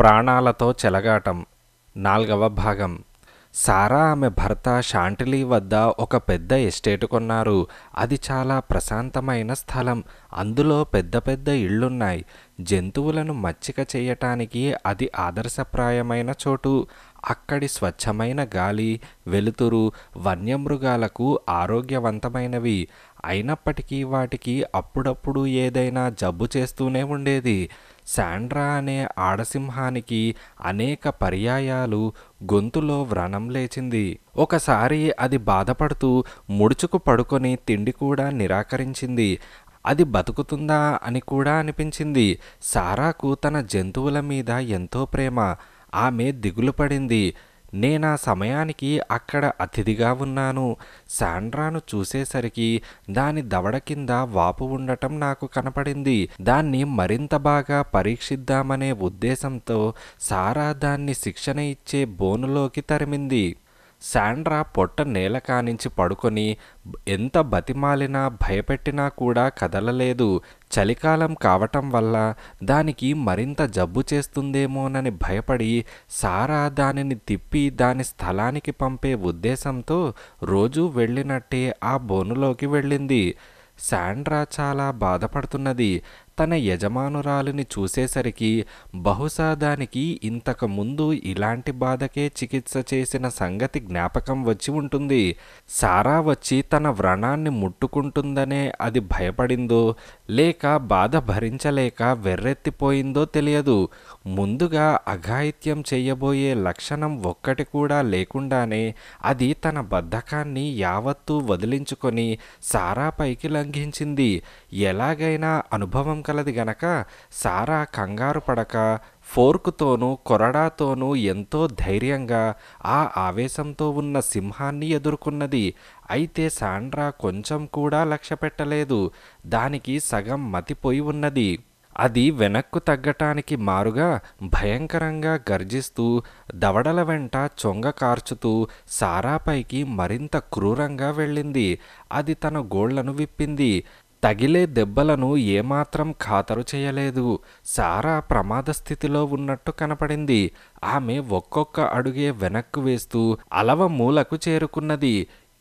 ప్రాణాలతో చెలగాటం నాల్గవ భాగం సారా ఆమె భర్త షాంటిలీ వద్ద ఒక పెద్ద ఎస్టేట్ కొన్నారు అది చాలా ప్రశాంతమైన స్థలం అందులో పెద్ద పెద్ద ఇళ్ళున్నాయి జంతువులను మచ్చిక చేయటానికి అది ఆదర్శప్రాయమైన చోటు అక్కడి స్వచ్ఛమైన గాలి వెలుతురు వన్యమృగాలకు ఆరోగ్యవంతమైనవి అయినప్పటికీ వాటికి అప్పుడప్పుడు ఏదైనా జబ్బు చేస్తూనే ఉండేది శాండ్రా అనే ఆడసింహానికి అనేక పర్యాయాలు గొంతులో వ్రణం లేచింది ఒకసారి అది బాధపడుతూ ముడుచుకు పడుకొని తిండి కూడా నిరాకరించింది అది బతుకుతుందా అని కూడా అనిపించింది సారాకు తన జంతువుల మీద ఎంతో ప్రేమ ఆమె దిగులు పడింది నేను సమయానికి అక్కడ అతిథిగా ఉన్నాను సాండ్రాను చూసేసరికి దాని దవడ కింద వాపు ఉండటం నాకు కనపడింది దాన్ని మరింత బాగా పరీక్షిద్దామనే ఉద్దేశంతో సారా దాన్ని శిక్షణ ఇచ్చే బోనులోకి తరిమింది శాండ్రా పొట్ట నేల కానించి పడుకొని ఎంత బతిమాలినా భయపెట్టినా కూడా కదలలేదు చలికాలం కావటం వల్ల దానికి మరింత జబ్బు చేస్తుందేమోనని భయపడి సారా దానిని తిప్పి దాని స్థలానికి పంపే ఉద్దేశంతో రోజూ వెళ్ళినట్టే ఆ బోనులోకి వెళ్ళింది శాండ్రా చాలా బాధపడుతున్నది తన యజమానురాలిని చూసేసరికి బహుశా దానికి ఇంతకు ముందు ఇలాంటి బాధకే చికిత్స చేసిన సంగతి జ్ఞాపకం వచ్చి ఉంటుంది సారా వచ్చి తన వ్రణాన్ని ముట్టుకుంటుందనే అది భయపడిందో లేక బాధ భరించలేక వెర్రెత్తిపోయిందో తెలియదు ముందుగా అఘాయిత్యం చేయబోయే లక్షణం ఒక్కటి కూడా లేకుండానే అది తన బద్ధకాన్ని యావత్తూ వదిలించుకొని సారా పైకి లంఘించింది ఎలాగైనా అనుభవం కలది గనక సారా కంగారు పడక ఫోర్కుతోనూ కొరడాతోనూ ఎంతో ధైర్యంగా ఆ ఆవేశంతో ఉన్న సింహాన్ని ఎదుర్కొన్నది అయితే సాండ్రా కొంచెం కూడా లక్ష్య పెట్టలేదు దానికి సగం మతిపోయి ఉన్నది అది వెనక్కు తగ్గటానికి మారుగా భయంకరంగా గర్జిస్తూ దవడల వెంట చొంగ కార్చుతూ సారాపైకి మరింత క్రూరంగా వెళ్ళింది అది తన గోళ్లను విప్పింది తగిలే దెబ్బలను ఏమాత్రం ఖాతరు చేయలేదు సారా ప్రమాద స్థితిలో ఉన్నట్టు కనపడింది ఆమె ఒక్కొక్క అడుగే వెనక్కు వేస్తూ అలవ మూలకు చేరుకున్నది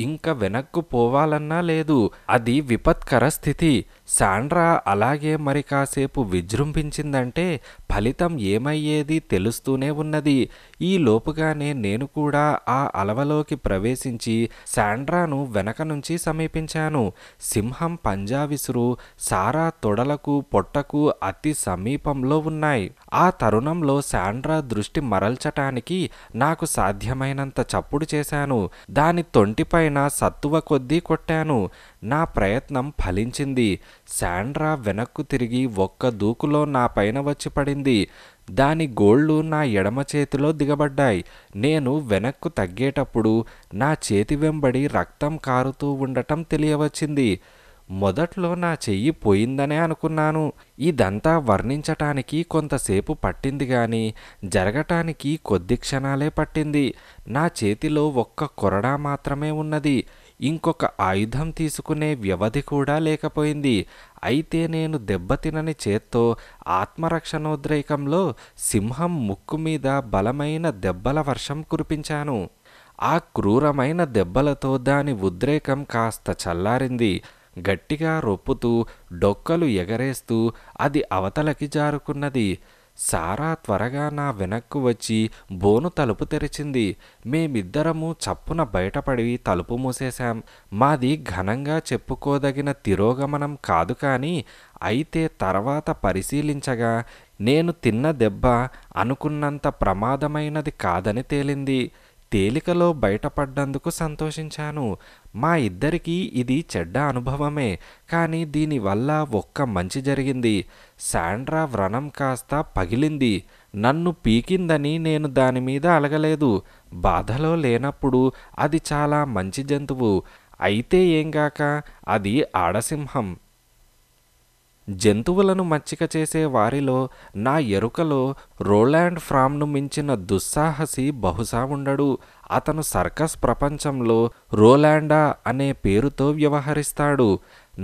ఇంకా వెనక్కు పోవాలన్నా లేదు అది విపత్కర స్థితి సాండ్రా అలాగే మరి కాసేపు విజృంభించిందంటే ఫలితం ఏమయ్యేది తెలుస్తూనే ఉన్నది ఈ లోపుగానే నేను కూడా ఆ అలవలోకి ప్రవేశించి శాండ్రాను వెనక నుంచి సమీపించాను సింహం పంజావిసురు సారా తొడలకు పొట్టకు అతి సమీపంలో ఉన్నాయి ఆ తరుణంలో శాండ్రా దృష్టి మరల్చటానికి నాకు సాధ్యమైనంత చప్పుడు చేశాను దాని తొంటిపైన సత్తువ కొద్దీ కొట్టాను నా ప్రయత్నం ఫలించింది శాండ్రా వెనక్కు తిరిగి ఒక్క దూకులో నా పైన వచ్చి పడింది పడింది దాని గోళ్లు నా ఎడమ చేతిలో దిగబడ్డాయి నేను వెనక్కు తగ్గేటప్పుడు నా చేతి వెంబడి రక్తం కారుతూ ఉండటం తెలియవచ్చింది మొదట్లో నా చెయ్యి పోయిందనే అనుకున్నాను ఇదంతా వర్ణించటానికి కొంతసేపు పట్టింది గాని జరగటానికి కొద్ది క్షణాలే పట్టింది నా చేతిలో ఒక్క కొరడా మాత్రమే ఉన్నది ఇంకొక ఆయుధం తీసుకునే వ్యవధి కూడా లేకపోయింది అయితే నేను దెబ్బతినని చేత్తో ఆత్మరక్షణోద్రేకంలో సింహం ముక్కు మీద బలమైన దెబ్బల వర్షం కురిపించాను ఆ క్రూరమైన దెబ్బలతో దాని ఉద్రేకం కాస్త చల్లారింది గట్టిగా రొప్పుతూ డొక్కలు ఎగరేస్తూ అది అవతలకి జారుకున్నది సారా త్వరగా నా వెనక్కు వచ్చి బోను తలుపు తెరిచింది మేమిద్దరము చప్పున బయటపడి తలుపు మూసేశాం మాది ఘనంగా చెప్పుకోదగిన తిరోగమనం కాదు కానీ అయితే తర్వాత పరిశీలించగా నేను తిన్న దెబ్బ అనుకున్నంత ప్రమాదమైనది కాదని తేలింది తేలికలో బయటపడ్డందుకు సంతోషించాను మా ఇద్దరికీ ఇది చెడ్డ అనుభవమే కానీ దీనివల్ల ఒక్క మంచి జరిగింది శాండ్రా వ్రణం కాస్త పగిలింది నన్ను పీకిందని నేను దానిమీద అలగలేదు బాధలో లేనప్పుడు అది చాలా మంచి జంతువు అయితే ఏంగాక అది ఆడసింహం జంతువులను మచ్చిక చేసే వారిలో నా ఎరుకలో రోలాండ్ ఫ్రామ్ను మించిన దుస్సాహసి బహుశా ఉండడు అతను సర్కస్ ప్రపంచంలో రోలాండా అనే పేరుతో వ్యవహరిస్తాడు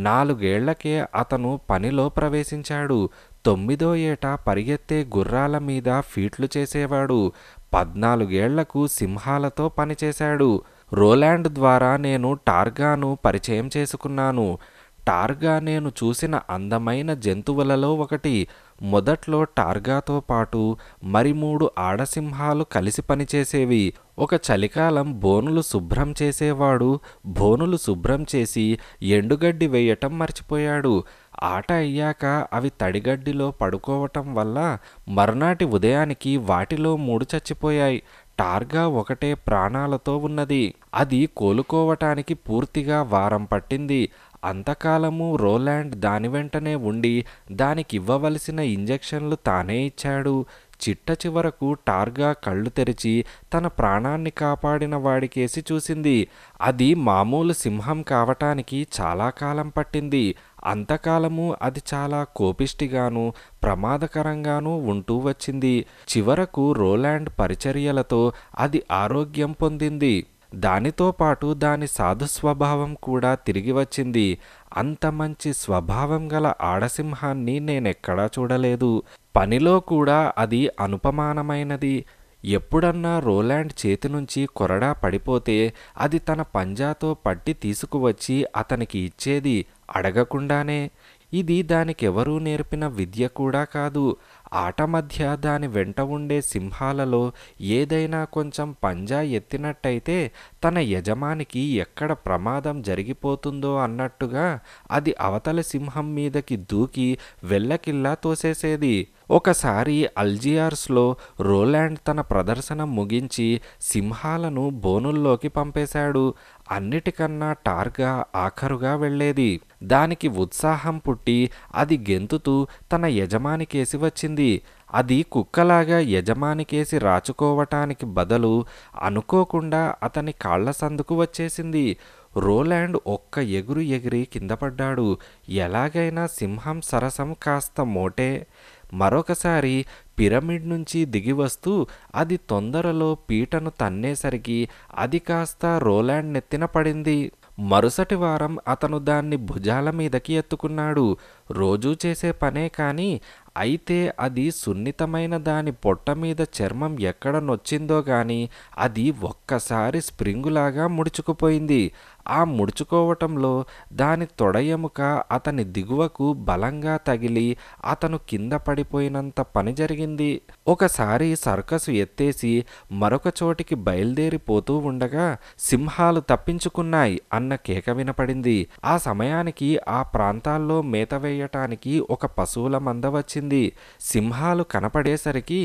నాలుగేళ్లకే అతను పనిలో ప్రవేశించాడు తొమ్మిదో ఏటా పరిగెత్తే గుర్రాల మీద ఫీట్లు చేసేవాడు పద్నాలుగేళ్లకు సింహాలతో పనిచేశాడు రోలాండ్ ద్వారా నేను టార్గాను పరిచయం చేసుకున్నాను టార్గా నేను చూసిన అందమైన జంతువులలో ఒకటి మొదట్లో టార్గాతో పాటు మరి మూడు ఆడసింహాలు కలిసి పనిచేసేవి ఒక చలికాలం బోనులు శుభ్రం చేసేవాడు బోనులు శుభ్రం చేసి ఎండుగడ్డి వేయటం మర్చిపోయాడు ఆట అయ్యాక అవి తడిగడ్డిలో పడుకోవటం వల్ల మరునాటి ఉదయానికి వాటిలో మూడు చచ్చిపోయాయి టార్గా ఒకటే ప్రాణాలతో ఉన్నది అది కోలుకోవటానికి పూర్తిగా వారం పట్టింది అంతకాలము రోలాండ్ దాని వెంటనే ఉండి దానికివ్వవలసిన ఇంజెక్షన్లు తానే ఇచ్చాడు చిట్ట చివరకు టార్గా కళ్ళు తెరిచి తన ప్రాణాన్ని కాపాడిన వాడికేసి చూసింది అది మామూలు సింహం కావటానికి చాలా కాలం పట్టింది అంతకాలము అది చాలా కోపిష్టిగాను ప్రమాదకరంగాను ఉంటూ వచ్చింది చివరకు రోలాండ్ పరిచర్యలతో అది ఆరోగ్యం పొందింది దానితో పాటు దాని సాధు స్వభావం కూడా తిరిగి వచ్చింది అంత మంచి స్వభావం గల ఆడసింహాన్ని నేనెక్కడా చూడలేదు పనిలో కూడా అది అనుపమానమైనది ఎప్పుడన్నా రోలాండ్ చేతి నుంచి కొరడా పడిపోతే అది తన పంజాతో పట్టి తీసుకువచ్చి అతనికి ఇచ్చేది అడగకుండానే ఇది దానికెవరూ నేర్పిన విద్య కూడా కాదు ఆట మధ్య దాని వెంట ఉండే సింహాలలో ఏదైనా కొంచెం పంజా ఎత్తినట్టయితే తన యజమానికి ఎక్కడ ప్రమాదం జరిగిపోతుందో అన్నట్టుగా అది అవతల సింహం మీదకి దూకి వెళ్ళకిల్లా తోసేసేది ఒకసారి అల్జియార్స్లో రోలాండ్ తన ప్రదర్శన ముగించి సింహాలను బోనుల్లోకి పంపేశాడు అన్నిటికన్నా టార్గా ఆఖరుగా వెళ్ళేది దానికి ఉత్సాహం పుట్టి అది గెంతుతూ తన యజమానికేసి వచ్చింది అది కుక్కలాగా యజమానికేసి రాచుకోవటానికి బదులు అనుకోకుండా అతని కాళ్ల సందుకు వచ్చేసింది రోలాండ్ ఒక్క ఎగురు ఎగిరి కిందపడ్డాడు ఎలాగైనా సింహం సరసం కాస్త మోటే మరొకసారి పిరమిడ్ నుంచి దిగివస్తూ అది తొందరలో పీటను తన్నేసరికి అది కాస్త రోలాండ్ నెత్తిన పడింది మరుసటి వారం అతను దాన్ని భుజాల మీదకి ఎత్తుకున్నాడు రోజూ చేసే పనే కానీ అయితే అది సున్నితమైన దాని పొట్ట మీద చర్మం ఎక్కడ నొచ్చిందో గాని అది ఒక్కసారి స్ప్రింగులాగా ముడుచుకుపోయింది ఆ ముడుచుకోవటంలో దాని తొడ ఎముక అతని దిగువకు బలంగా తగిలి అతను కింద పడిపోయినంత పని జరిగింది ఒకసారి సర్కసు ఎత్తేసి మరొక చోటికి బయలుదేరిపోతూ ఉండగా సింహాలు తప్పించుకున్నాయి అన్న కేక వినపడింది ఆ సమయానికి ఆ ప్రాంతాల్లో మేత వేయటానికి ఒక పశువుల మంద వచ్చింది సింహాలు కనపడేసరికి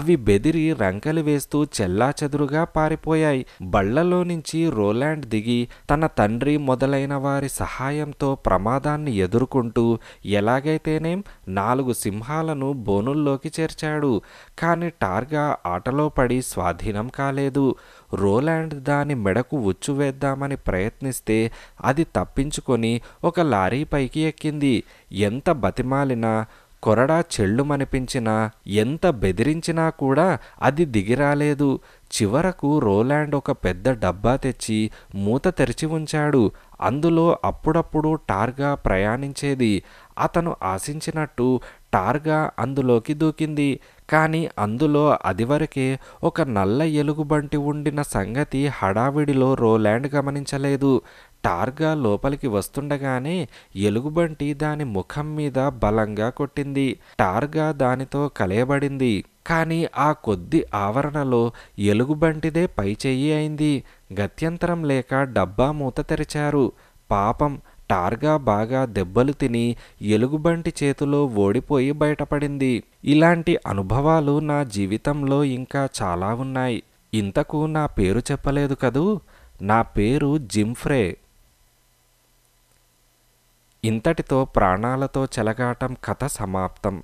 అవి బెదిరి రంకలు వేస్తూ చెల్లాచెదురుగా పారిపోయాయి బళ్లలో నుంచి రోలాండ్ దిగి తన తన తండ్రి మొదలైన వారి సహాయంతో ప్రమాదాన్ని ఎదుర్కొంటూ ఎలాగైతేనేం నాలుగు సింహాలను బోనుల్లోకి చేర్చాడు కానీ టార్గా ఆటలో పడి స్వాధీనం కాలేదు రోలాండ్ దాని మెడకు ఉచ్చు వేద్దామని ప్రయత్నిస్తే అది తప్పించుకొని ఒక లారీ పైకి ఎక్కింది ఎంత బతిమాలినా కొరడా చెళ్ళుమనిపించినా ఎంత బెదిరించినా కూడా అది దిగిరాలేదు చివరకు రోలాండ్ ఒక పెద్ద డబ్బా తెచ్చి మూత తెరిచి ఉంచాడు అందులో అప్పుడప్పుడు టార్గా ప్రయాణించేది అతను ఆశించినట్టు టార్గా అందులోకి దూకింది కానీ అందులో అదివరకే ఒక నల్ల ఎలుగుబంటి ఉండిన సంగతి హడావిడిలో రోలాండ్ గమనించలేదు టార్గా లోపలికి వస్తుండగానే ఎలుగుబంటి దాని ముఖం మీద బలంగా కొట్టింది టార్గా దానితో కలయబడింది కానీ ఆ కొద్ది ఆవరణలో ఎలుగుబంటిదే పైచెయ్యి అయింది గత్యంతరం లేక డబ్బా మూత తెరిచారు పాపం టార్గా బాగా దెబ్బలు తిని ఎలుగుబంటి చేతిలో ఓడిపోయి బయటపడింది ఇలాంటి అనుభవాలు నా జీవితంలో ఇంకా చాలా ఉన్నాయి ఇంతకు నా పేరు చెప్పలేదు కదూ నా పేరు జిమ్ఫ్రే ఇంతటితో ప్రాణాలతో చెలగాటం కథ సమాప్తం